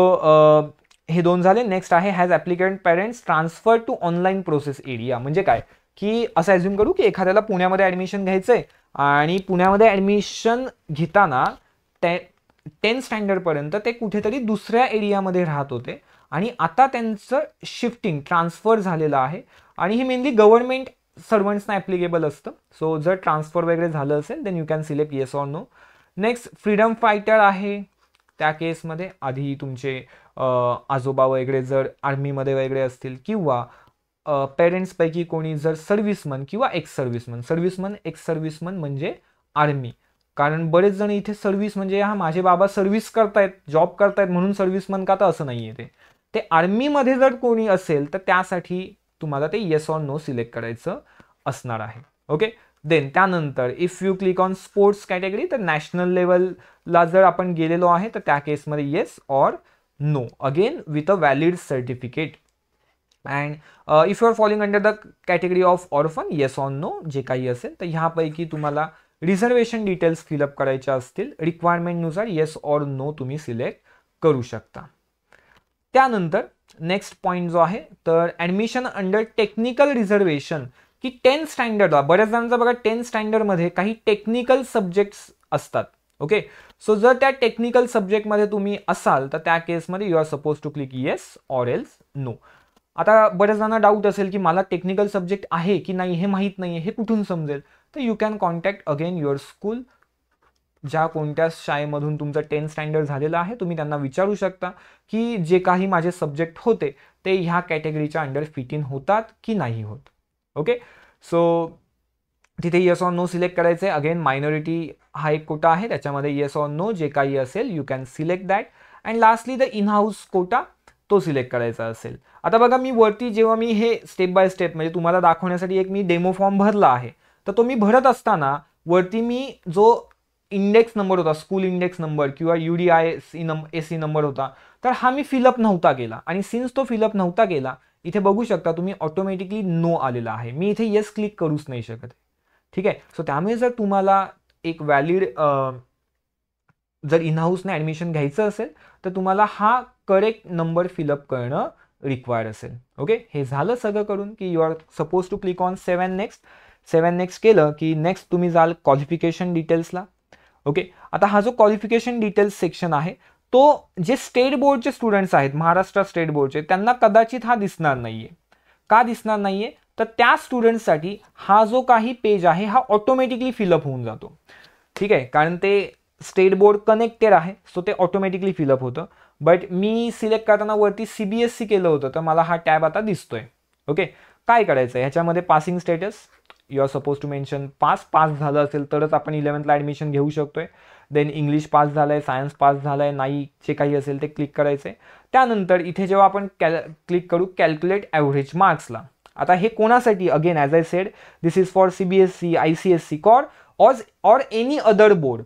हे दोन झाले नेक्स्ट आहे has applicant parents transfer to online process area म्हणजे काय की असं ॲज्युम करू की एखाद्याला पुण्यामध्ये ॲडमिशन घ्यायचं आहे आणि पुण्यामध्ये ॲडमिशन घेताना टे टेन स्टँडर्डपर्यंत ते कुठेतरी दुसऱ्या एरियामध्ये राहत होते आणि आता त्यांचं शिफ्टिंग ट्रान्सफर झालेलं आहे आणि ही मेनली गव्हर्नमेंट सर्वंट्सना ॲप्लिकेबल असतं सो जर ट्रान्सफर वगैरे झालं असेल then you can select yes or no next freedom fighter आहे त्या केसमध्ये आधी तुमचे आजोबा वगैरे जर आर्मीमध्ये वगैरे असतील किंवा पेरेंट्सपैकी कोणी जर सर्व्हिसमन किंवा ex serviceman serviceman ex serviceman म्हणजे आर्मी कारण बरेच जण इथे सर्व्हिस म्हणजे हा माझे बाबा सर्व्हिस करतायत जॉब करतायत म्हणून सर्व्हिसमन का तर असं नाही आहे ते आर्मीमध्ये जर कोणी असेल तर त्यासाठी तुम्हाला ते येस ऑर नो सिलेक्ट करायचं असणार आहे ओके देन त्यानंतर if you click on sports category तर नॅशनल लेवलला जर आपण गेलेलो आहे तर त्या केसमध्ये yes or no again with a valid certificate and if you are following under the category of orphan yes on no जे काही असेल तर ह्यापैकी तुम्हाला रिझर्वेशन डिटेल्स फिलअप करायच्या असतील रिक्वायरमेंटनुसार येस ऑर नो तुम्ही सिलेक्ट करू शकता त्यानंतर नेक्स्ट पॉईंट जो आहे तर ॲडमिशन अंडर टेक्निकल रिझर्वेशन की टेन स्टँडर्डला बऱ्याच जणांचा बघा टेन स्टँडर्डमध्ये काही टेक्निकल सब्जेक्ट्स असतात ओके सो जर त्या टेक्निकल सब्जेक्टमध्ये तुम्ही असाल तर त्या केसमध्ये you are suppose to click yes or else no आता बऱ्याच जणांना डाऊट असेल की मला टेक्निकल सब्जेक्ट आहे की नाही हे माहीत नाही आहे हे कुठून समजेल तर you can contact again your school ज्या कोणत्या शाळेमधून तुमचं टेन्थ स्टँडर्ड झालेलं आहे तुम्ही त्यांना विचारू शकता की जे काही माझे सब्जेक्ट होते ते ह्या कॅटेगरीच्या अंडर फिट इन होतात की नाही होत ओके सो तिथे येस ऑन नो सिलेक्ट करायचं आहे अगेन मायनॉरिटी हा एक कोटा आहे त्याच्यामध्ये येस ऑन नो जे काही असेल you can select that and lastly the in house quota तो सिलेक्ट करायचा असेल आता बघा मी वरती जेव्हा मी हे स्टेप बाय स्टेप म्हणजे तुम्हाला दाखवण्यासाठी एक मी डेमो फॉर्म भरला आहे तर तो मी भरत असताना वरती मी जो इंडेक्स नंबर होता स्कूल इंडेक्स नंबर किंवा U D I C number A C number होता तर हा मी फिलअप नव्हता केला आणि सिन्स तो फिलअप नव्हता केला इथे बघू शकता तुम्ही ऑटोमॅटिकली नो आलेला आहे मी इथे येस क्लिक करूच नाही शकत ठीक आहे सो त्यामुळे जर तुम्हाला एक व्हॅलिड जर इनहाऊसने ॲडमिशन घ्यायचं असेल तर तुम्हाला हा करेक्ट नंबर फिलअप करणं रिक्वायर्ड असेल ओके हे झालं सगळं करून की you are suppose to click on save and next save and next केलं की नेक्स्ट तुम्ही जाल क्वालिफिकेशन डिटेल्सला ओके आता हा जो क्वालिफिकेशन डिटेल्स सेक्शन आहे तो जे स्टेट बोर्डचे स्टुडंट्स आहेत महाराष्ट्र स्टेट बोर्डचे त्यांना कदाचित हा दिसणार नाहीये का दिसणार नाहीये तर त्या स्टुडंटसाठी हा जो काही पेज आहे हा ऑटोमॅटिकली फिलअप होऊन जातो ठीक आहे कारण ते स्टेट बोर्ड कनेक्टेड आहे सो ते ऑटोमॅटिकली फिलअप होतं बट मी सिलेक्ट करताना वरती सी बी एस सी केलं होतं तर मला हा टॅब आता दिसतोय ओके काय करायचं ह्याच्यामध्ये passing status you are suppose to mention pass pass झालं असेल तरच आपण इलेवन्थला ॲडमिशन घेऊ शकतोय देन इंग्लिश पास झालं आहे सायन्स पास झालं आहे नाही जे काही असेल ते क्लिक करायचं आहे त्यानंतर इथे जेव्हा आपण क्लिक करू कॅल्क्युलेट ॲव्हरेज मार्क्सला आता हे कोणासाठी again as I said this is for C B S C I C S C कॉर ऑज ऑर एनी अदर बोर्ड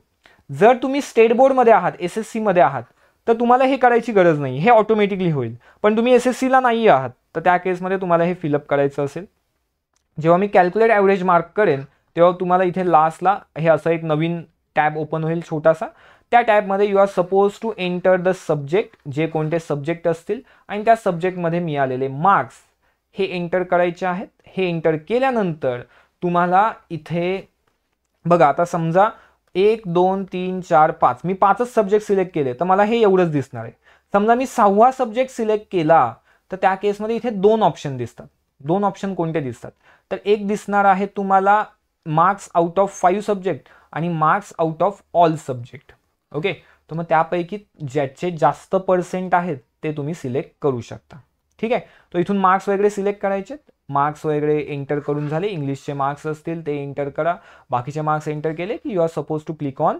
जर तुम्ही स्टेट बोर्डमध्ये आहात एस एस सीमध्ये आहात तर तुम्हाला हे करायची गरज नाही हे ऑटोमॅटिकली होईल पण तुम्ही एस एस सीला नाही आहात तर त्या केसमध्ये तुम्हाला हे फिलअप करायचं असेल जेव्हा मी कॅल्क्युलेट ॲव्हरेज मार्क करेन तेव्हा तुम्हाला इथे लास्टला हे असं एक नवीन टॅब ओपन होईल छोटासा त्या टॅबमध्ये you are suppose to enter the subject जे कोणते सब्जेक्ट असतील आणि त्या सब्जेक्टमध्ये मिळालेले मार्क्स हे एंटर करायचे आहेत हे एंटर केल्यानंतर तुम्हाला इथे बघा आता समजा एक दोन तीन चार पाच मी पाचच सब्जेक्ट सिलेक्ट केले तर मला हे एवढंच दिसणार आहे समजा मी सहावा सब्जेक्ट सिलेक्ट केला तर त्या केसमध्ये इथे दोन ऑप्शन दिसतात दोन ऑप्शन कोणते दिसतात तर एक दिसणार आहे तुम्हाला marks out of five subject आणि marks out of all subject okay तर मग त्यापैकी ज्याचे जास्त पर्सेंट आहेत ते तुम्ही सिलेक्ट करू शकता ठीक आहे तर इथून मार्क्स वगैरे सिलेक्ट करायचे मार्क्स वगैरे एंटर करून झाले इंग्लिशचे मार्क्स असतील ते एंटर करा बाकीचे मार्क्स एंटर केले की you are suppose to click on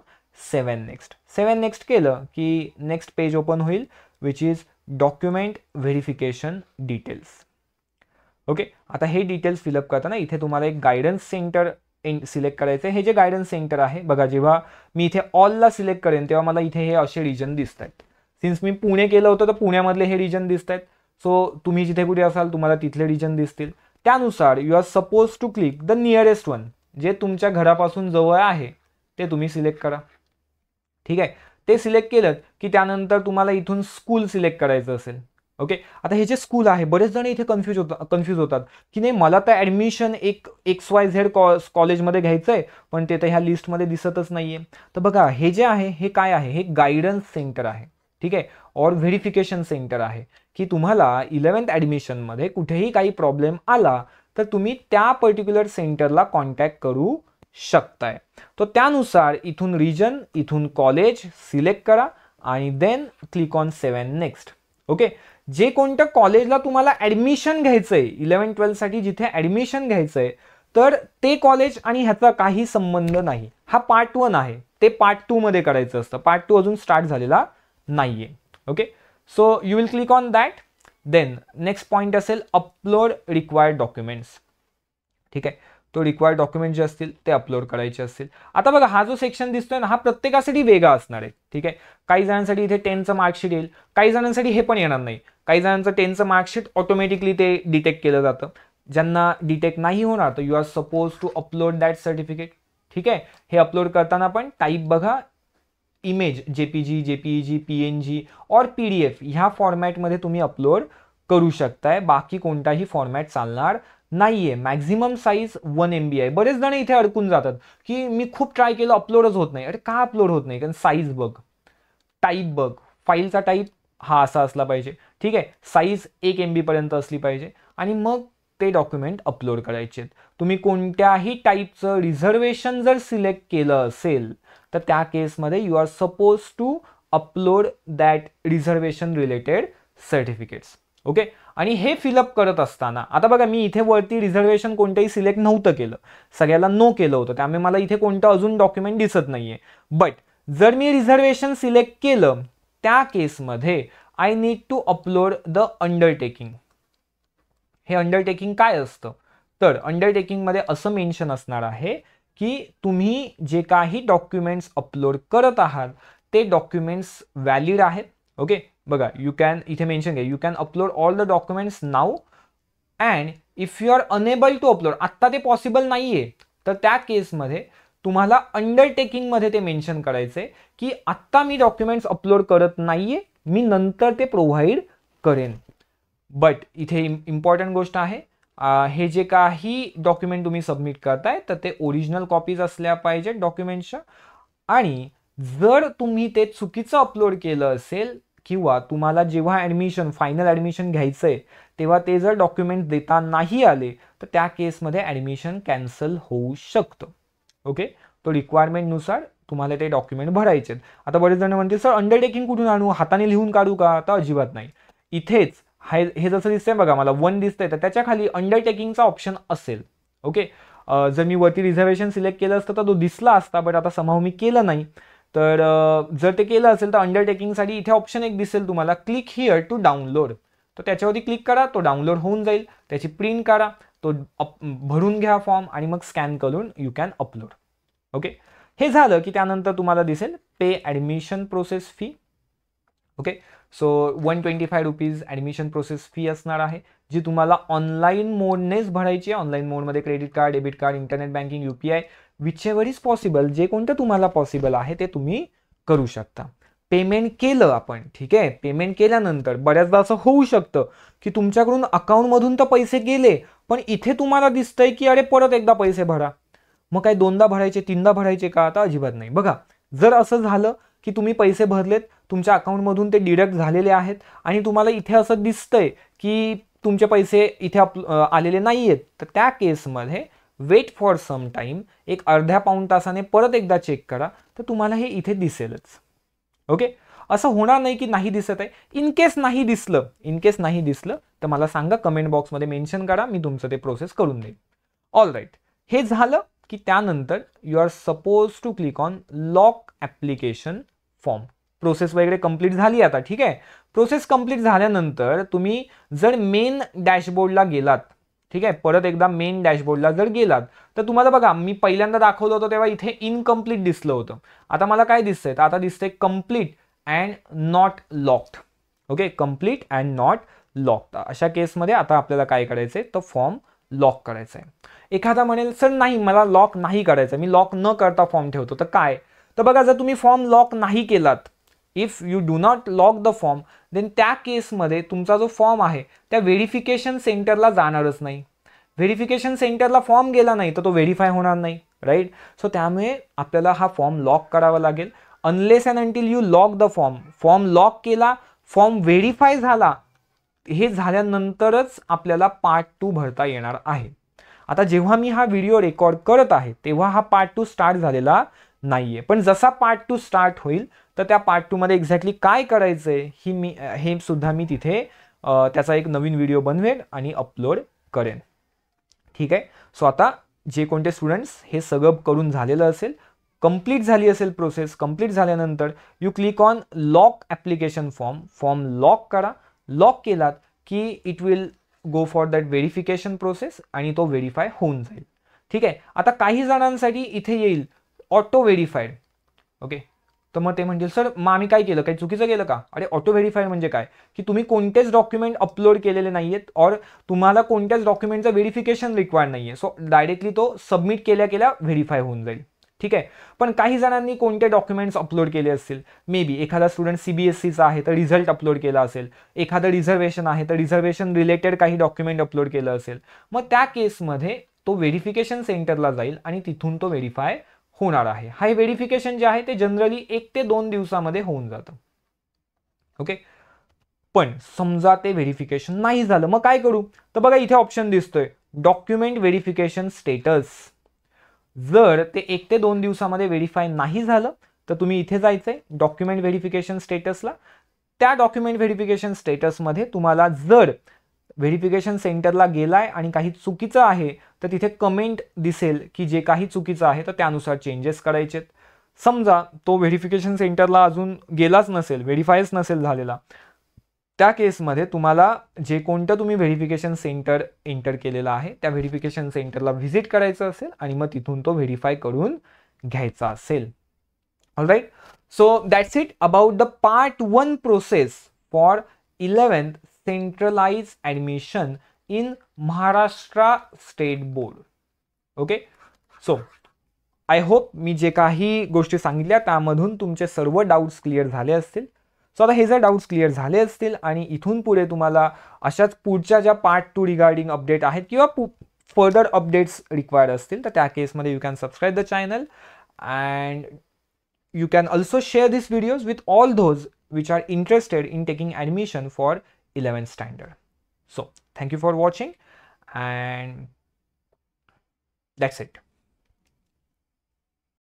save and next save and next केलं की नेक्स्ट पेज ओपन होईल which is document verification details okay आता हे डिटेल्स फिलअप करताना इथे तुम्हाला एक गायडन्स सेंटर सिलेक्ट करायचं हे जे गायडन्स सेंटर आहे बघा जेव्हा मी इथे ऑलला सिलेक्ट करेन तेव्हा मला इथे हे असे रिजन दिसत आहेत सिन्स मी पुणे केलं होतं तर पुण्यामधले हे रिजन दिसत आहेत सो तुम्ही जिथे कुठे असाल तुम्हाला तिथले रिजन दिसतील त्यानुसार you are suppose to click the nearest one जे तुमच्या घरापासून जवळ आहे ते तुम्ही सिलेक्ट करा ठीक आहे ते सिलेक्ट केलं की त्यानंतर तुम्हाला इथून स्कूल सिलेक्ट करायचं असेल ओके आता हे जे स्कूल आहे बरेच जण इथे कन्फ्यूज होतात कन्फ्यूज होतात की नाही मला तर ॲडमिशन एक एक्स वाय झेड कॉ कॉलेजमध्ये घ्यायचं आहे पण ते तर ह्या लिस्टमध्ये दिसतच नाही आहे तर बघा हे जे आहे हे काय आहे हे गायडन्स सेंटर आहे ठीक आहे और व्हेरिफिकेशन सेंटर आहे की तुम्हाला इलेवन्थ ॲडमिशनमध्ये कुठेही काही प्रॉब्लेम आला तर तुम्ही त्या पर्टिक्युलर सेंटरला कॉन्टॅक्ट करू शकताय तो त्यानुसार इथून रिजन इथून कॉलेज सिलेक्ट करा आणि then click on save and next okay जे कोणत्या कॉलेजला तुम्हाला ऍडमिशन घ्यायचं आहे इलेवन ट्वेल्थसाठी जिथे ॲडमिशन घ्यायचंय तर ते कॉलेज आणि ह्याचा काही संबंध नाही हा पार्ट वन आहे ते पार्ट मध्ये करायचं असतं पार्ट टू अजून स्टार्ट झालेला नाहीये okay so you will click on that then next point असेल अपलोड रिक्वायर्ड डॉक्युमेंट्स ठीक आहे तो रिक्वायर्ड डॉक्युमेंट जे असतील ते अपलोड करायचे असतील आता बघा हा जो सेक्शन दिसतोय ना हा प्रत्येकासाठी वेगळा असणार आहे ठीक आहे काही जणांसाठी इथे टेनचं मार्कशीट येईल काही जणांसाठी हे पण येणार नाही काही जणांचं टेनचं मार्कशीट ऑटोमॅटिकली ते डिटेक्ट केलं जातं ज्यांना डिटेक्ट नाही होणार तर you are suppose to upload that certificate ठीक आहे हे अपलोड करताना पण टाईप बघा इमेज जे P G J P G P N G or P D F ह्या फॉर्मॅटमध्ये तुम्ही अपलोड करू शकताय बाकी कोणताही फॉर्मॅट चालणार नाही आहे maximum size one M B आहे बरेच जण इथे अडकून जातात की मी खूप ट्राय केलं अपलोडच होत नाही अरे का अपलोड होत नाही कारण साईज बघ टाईप बघ फाईलचा टाईप हा असा असला पाहिजे ठीक आहे साईज एक एम पर्यंत असली पाहिजे आणि मग ते डॉक्युमेंट अपलोड करायचे तुम्ही कोणत्याही टाईपचं रिझर्वेशन जर सिलेक्ट केलं असेल तर त्या केसमध्ये you are suppose to upload that reservation related certificates okay आणि हे फिलअप करत असताना आता बघा मी इथे वरती रिझर्वेशन कोणतंही सिलेक्ट नव्हतं केलं सगळ्याला नो केलं होतं त्यामुळे मला इथे कोणतं अजून डॉक्युमेंट दिसत नाही आहे बट जर मी रिझर्वेशन सिलेक्ट केलं त्या केसमध्ये I need to upload the undertaking हे अंडरटेकिंग काय असतं तर अंडरटेकिंगमध्ये असं मेन्शन असणार आहे की तुम्ही जे काही डॉक्युमेंट्स अपलोड करत आहात ते डॉक्युमेंट्स व्हॅलिड आहेत ओके बघा यू कॅन इथे मेन्शन घ्या you can upload all the documents now and if you are unable to upload आत्ता ते पॉसिबल नाही आहे तर त्या केसमध्ये तुम्हाला अंडरटेकिंगमध्ये ते मेन्शन करायचं आहे की आत्ता मी डॉक्युमेंट्स अपलोड करत नाही आहे मी नंतर ते प्रोव्हाइड करेन बट इथे इम्पॉर्टंट गोष्ट आहे हे जे काही डॉक्युमेंट तुम्ही सबमिट करताय तर ते ओरिजिनल कॉपीज असल्या पाहिजेत डॉक्युमेंटच्या आणि जर तुम्ही ते चुकीचं अपलोड केलं असेल किंवा तुम्हाला जेव्हा ॲडमिशन फायनल ॲडमिशन घ्यायचं आहे तेव्हा ते जर डॉक्युमेंट देता नाही आले तर त्या केसमध्ये ॲडमिशन कॅन्सल होऊ शकतं ओके तो रिक्वायरमेंटनुसार तुम्हाला ते डॉक्युमेंट भरायचे आता बरेच जण म्हणतील सर अंडरटेकिंग कुठून आणू हाताने लिहून काढू का तर अजिबात नाही इथेच हाय हे जसं दिसतंय बघा मला वन दिसतंय तर त्याच्या खाली अंडरटेकिंगचा ऑप्शन असेल ओके जर मी वरती रिझर्वेशन सिलेक्ट केलं असतं तर तो दिसला असता बट आता समाव मी केलं नाही तर जर ते केलं असेल तर अंडरटेकिंगसाठी इथे ऑप्शन एक दिसेल तुम्हाला क्लिक हिअर टू डाउनलोड तर त्याच्यावरती क्लिक करा तो डाउनलोड होऊन जाईल त्याची प्रिंट काढा तो भरून घ्या फॉर्म आणि मग स्कॅन करून यू कॅन अपलोड ओके हे झालं की त्यानंतर तुम्हाला दिसेल pay admission process fee okay so one twenty five rupees admission process fee असणार आहे जी तुम्हाला ऑनलाईन मोडनेच भरायची आहे ऑनलाईन मोडमध्ये credit card debit card internet banking U P I whichever is possible जे कोणतं तुम्हाला पॉसिबल आहे ते तुम्ही करू शकता पेमेंट केलं आपण ठीक आहे पेमेंट केल्यानंतर बऱ्याचदा असं होऊ शकतं की तुमच्याकडून अकाउंटमधून तर पैसे गेले पण इथे तुम्हाला दिसतंय की अरे परत एकदा पैसे भरा मग काय दोनदा भरायचे तीनदा भरायचे का आता अजिबात नाही बघा जर असं झालं की तुम्ही पैसे भरलेत तुमच्या अकाउंटमधून ते डिडक्ट झालेले आहेत आणि तुम्हाला इथे असं दिसतंय की तुमचे पैसे इथे आप आलेले नाही आहेत तर त्या केसमध्ये वेट फॉर सम टाईम एक अर्ध्या पाऊण तासाने परत एकदा चेक करा तर तुम्हाला हे इथे दिसेलच ओके असं होणार नाही की नाही दिसत आहे इन केस नाही दिसलं इन केस नाही दिसलं तर मला सांगा कमेंट बॉक्समध्ये मेन्शन करा मी तुमचं ते प्रोसेस करून देईन ऑल राईट हे झालं की त्यानंतर you are suppose to click on lock application form process वगैरे कंप्लीट झाली आता ठीक आहे प्रोसेस कंप्लीट झाल्यानंतर तुम्ही जर मेन डॅशबोर्डला गेलात ठीक आहे परत एकदा मेन डॅशबोर्डला जर गेलात तर तुम्हाला बघा मी पहिल्यांदा दाखवलं होतं तेव्हा इथे इनकम्प्लीट दिसलं होतं आता मला काय दिसतंय तर आता दिसतंय complete and not locked okay complete and not locked अशा केसमध्ये आता आपल्याला काय करायचं आहे तर फॉर्म लॉक करायचं आहे एखादा म्हणेल सर नाही मला लॉक नाही करायचं मी लॉक न करता फॉर्म ठेवतो तर काय तर बघा जर तुम्ही फॉर्म लॉक नाही केलात if you do not lock the form then त्या केसमध्ये तुमचा जो फॉर्म आहे त्या व्हेरिफिकेशन सेंटरला जाणारच नाही व्हेरिफिकेशन सेंटरला फॉर्म गेला नाही तर तो व्हेरीफाय होणार नाही राईट सो त्यामुळे आपल्याला हा फॉर्म लॉक करावा लागेल unless and until you lock the form form lock केला फॉर्म व्हेरीफाय झाला हे झाल्यानंतरच आपल्याला पार्ट टू भरता येणार आहे आता जेव्हा मी हा व्हिडिओ रेकॉर्ड करत आहे तेव्हा हा पार्ट टू स्टार्ट झालेला नाहीये पण जसा पार्ट टू स्टार्ट होईल तर त्या पार्ट टूमध्ये एक्झॅक्टली काय करायचं आहे ही मी हे सुद्धा मी तिथे त्याचा एक नवीन व्हिडिओ बनवेन आणि अपलोड करेन ठीक आहे सो आता जे कोणते स्टुडंट्स हे सगळं करून झालेलं असेल कंप्लीट झाली असेल प्रोसेस कंप्लीट झाल्यानंतर you click on lock application form form lock करा लॉक केलात की it will go for that verification process आणि तो व्हेरीफाय होऊन जाईल ठीक आहे आता काही जणांसाठी इथे येईल ऑटो व्हेरीफाईड ओके तर मग ते म्हणतील सर मग आम्ही काय केलं काही चुकीचं केलं का अरे ऑटो व्हेरीफाईड म्हणजे काय की तुम्ही कोणतेच डॉक्युमेंट अपलोड केलेले नाही आहेत और तुम्हाला कोणत्याच डॉक्युमेंटचं व्हेरिफिकेशन रिक्वायर्ड नाही आहे सो डायरेक्टली तो सबमिट केल्या केल्या व्हेरीफाय होऊन जाईल ठीक आहे पण काही जणांनी कोणते डॉक्युमेंट्स अपलोड केले असतील मे बी एखादा स्टुडंट सीबीएसईचा आहे तर रिझल्ट अपलोड केला असेल एखादं रिझर्वेशन आहे तर रिझर्वेशन रिलेटेड काही डॉक्युमेंट अपलोड केलं असेल मग त्या केसमध्ये तो व्हेरिफिकेशन सेंटरला जाईल आणि तिथून तो व्हेरीफाय होणार आहे हे व्हेरिफिकेशन जे आहे ते जनरली एक ते दोन दिवसामध्ये होऊन जातं ओके पण समजा ते व्हेरिफिकेशन नाही झालं मग काय करू तर बघा इथे ऑप्शन दिसतोय डॉक्युमेंट व्हेरिफिकेशन स्टेटस जर ते एक ते दोन दिवसामध्ये व्हेरीफाय नाही झालं तर तुम्ही इथे जायचंय आहे डॉक्युमेंट व्हेरिफिकेशन स्टेटसला त्या डॉक्युमेंट व्हेरिफिकेशन स्टेटसमध्ये तुम्हाला जर व्हेरिफिकेशन सेंटरला गेलाय आणि काही चुकीचं आहे तर तिथे कमेंट दिसेल की जे काही चुकीचं आहे तर त्यानुसार चेंजेस करायचेत समजा तो व्हेरिफिकेशन सेंटरला अजून गेलाच नसेल व्हेरीफायच नसेल झालेला त्या केसमध्ये तुम्हाला जे कोणतं तुम्ही व्हेरिफिकेशन सेंटर एंटर केलेलं आहे त्या व्हेरिफिकेशन सेंटरला व्हिजिट करायचं असेल आणि मग तिथून तो व्हेरीफाय करून घ्यायचा असेल alright so that's it about the part one process for eleventh centralise admission in Maharashtra state board okay so I hope मी जे काही गोष्टी सांगितल्या त्यामधून तुमचे सर्व डाऊट्स क्लिअर झाले असतील सो आता हे जर डाऊट्स क्लिअर झाले असतील आणि इथून पुढे तुम्हाला अशाच पुढच्या ज्या पार्ट टू रिगार्डिंग अपडेट आहेत किंवा फर्दर अपडेट्स रिक्वायर्ड असतील तर त्या केसमध्ये you can subscribe the channel and you can also share this videos with all those which are interested in taking admission for 11th standard. So thank you for watching and that's it.